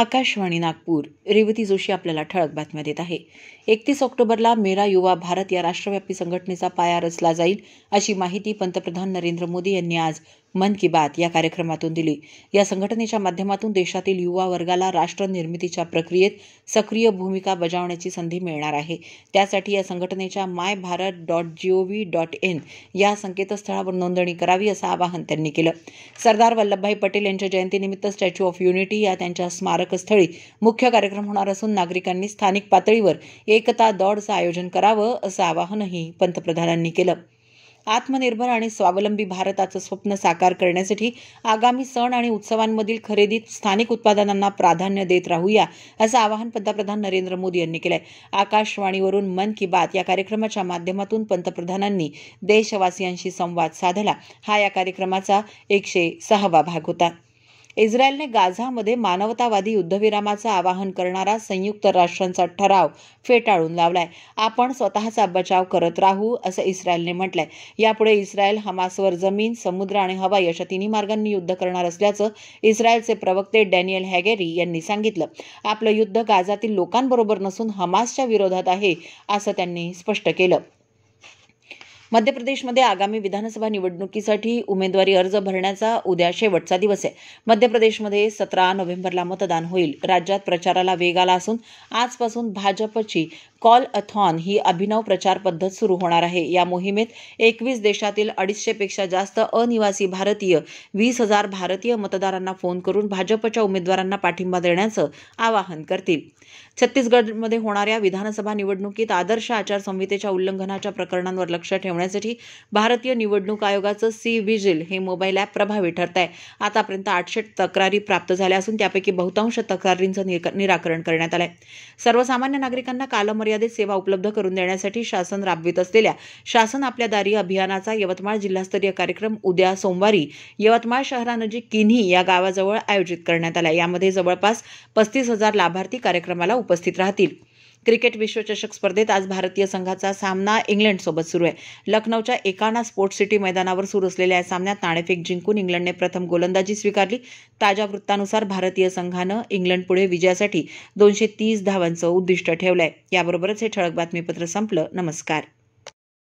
आकाशवाणी नागपूर रेवती जोशी आपल्याला ठळक बातम्या देत आहे एकतीस ऑक्टोबरला मेरा युवा भारत या राष्ट्रव्यापी संघटनेचा पाया रचला जाईल अशी माहिती पंतप्रधान नरेंद्र मोदी यांनी आज मन की बात या कार्यक्रमातून दिली या संघटनेच्या माध्यमातून देशातील युवा वर्गाला राष्ट्र निर्मितीच्या प्रक्रियेत सक्रिय भूमिका बजावण्याची संधी मिळणार आहे त्यासाठी या संघटनेच्या my Bharat dot G O V dot in या संकेतस्थळावर नोंदणी करावी असं आवाहन त्यांनी केलं सरदार वल्लभभाई पटेल यांच्या जयंतीनिमित्त स्टॅच्यू ऑफ युनिटी या त्यांच्या स्मारकस्थळी मुख्य कार्यक्रम होणार असून नागरिकांनी स्थानिक पातळीवर एकता दौडचं आयोजन करावं असं आवाहनही पंतप्रधानांनी केलं आत्मनिर्भर आणि स्वावलंबी भारताचं स्वप्न साकार करण्यासाठी आगामी सण आणि उत्सवांमधील खरेदीत स्थानिक उत्पादनांना प्राधान्य देत राहूया असं आवाहन पंतप्रधान नरेंद्र मोदी यांनी केलं आकाशवाणीवरून मन की बात या कार्यक्रमाच्या माध्यमातून पंतप्रधानांनी देशवासियांशी संवाद साधला हा या कार्यक्रमाचा एकशे सहावा भाग होता इस्रायलने गाझामध्ये मानवतावादी युद्धविरामाचं आवाहन करणारा संयुक्त राष्ट्रांचा ठराव फेटाळून लावलाय आपण स्वतःचा बचाव करत राहू असं इस्रायलने म्हटलंय यापुढे इस्रायल हमासवर जमीन समुद्र आणि हवाई अशा तिन्ही मार्गांनी युद्ध करणार असल्याचं इस्रायलचे प्रवक्ते डॅनियल हॅगेरी यांनी सांगितलं आपलं युद्ध गाझातील लोकांबरोबर नसून हमासच्या विरोधात आहे असं त्यांनी स्पष्ट केलं मध्य प्रदेशमध्ये आगामी विधानसभा निवडणुकीसाठी उमेदवारी अर्ज भरण्याचा उद्या शेवटचा दिवस आहे मध्य प्रदेशमध्ये सतरा नोव्हेंबरला मतदान होईल राज्यात प्रचाराला वेग आला असून आजपासून भाजपची कॉल अथॉन ही अभिनव प्रचार पद्धत सुरू होणार आहे या मोहिमेत एकवीस देशातील अडीचशेपेक्षा जास्त अनिवासी भारतीय वीस हजार भारतीय मतदारांना फोन करून भाजपच्या उमेदवारांना पाठिंबा देण्याचं आवाहन करतील छत्तीसगडमध्ये होणाऱ्या विधानसभा निवडणुकीत आदर्श आचारसंहितेच्या उल्लंघनाच्या प्रकरणांवर लक्ष ठेवण्यात भारतीय निवडणूक आयोगाचं सी व्हिजिल हे मोबाईल ॲप प्रभावी ठरत आहे आतापर्यंत आठशे तक्रारी प्राप्त झाल्या असून त्यापैकी बहुतांश तक्रारींचं निराकरण करण्यात आलं सर्वसामान्य नागरिकांना कालमर्यादित सेवा उपलब्ध करून देण्यासाठी शासन राबवित असलेल्या शासन आपल्या दारी अभियानाचा यवतमाळ जिल्हास्तरीय कार्यक्रम उद्या सोमवारी यवतमाळ शहरानजीक किन्ही या गावाजवळ आयोजित करण्यात आला यामध्ये जवळपास पस्तीस हजार लाभार्थी कार्यक्रमाला उपस्थित राहतील क्रिकेट विश्वचषक स्पर्धेत आज भारतीय संघाचा सामना इंग्लंडसोबत सुरू आहे लखनौच्या एकाना स्पोर्ट्स सिटी मैदानावर सुरू असलेल्या या सामन्यात नाणेफेक जिंकून इंग्लंडने प्रथम गोलंदाजी स्वीकारली ताज्या वृत्तानुसार भारतीय संघानं इंग्लंडपुढे विजयासाठी दोनशे तीस धावांचं उद्दिष्ट ठेवलं आहे याबरोबरच हे ठळक बातमीपत्र संपलं नमस्कार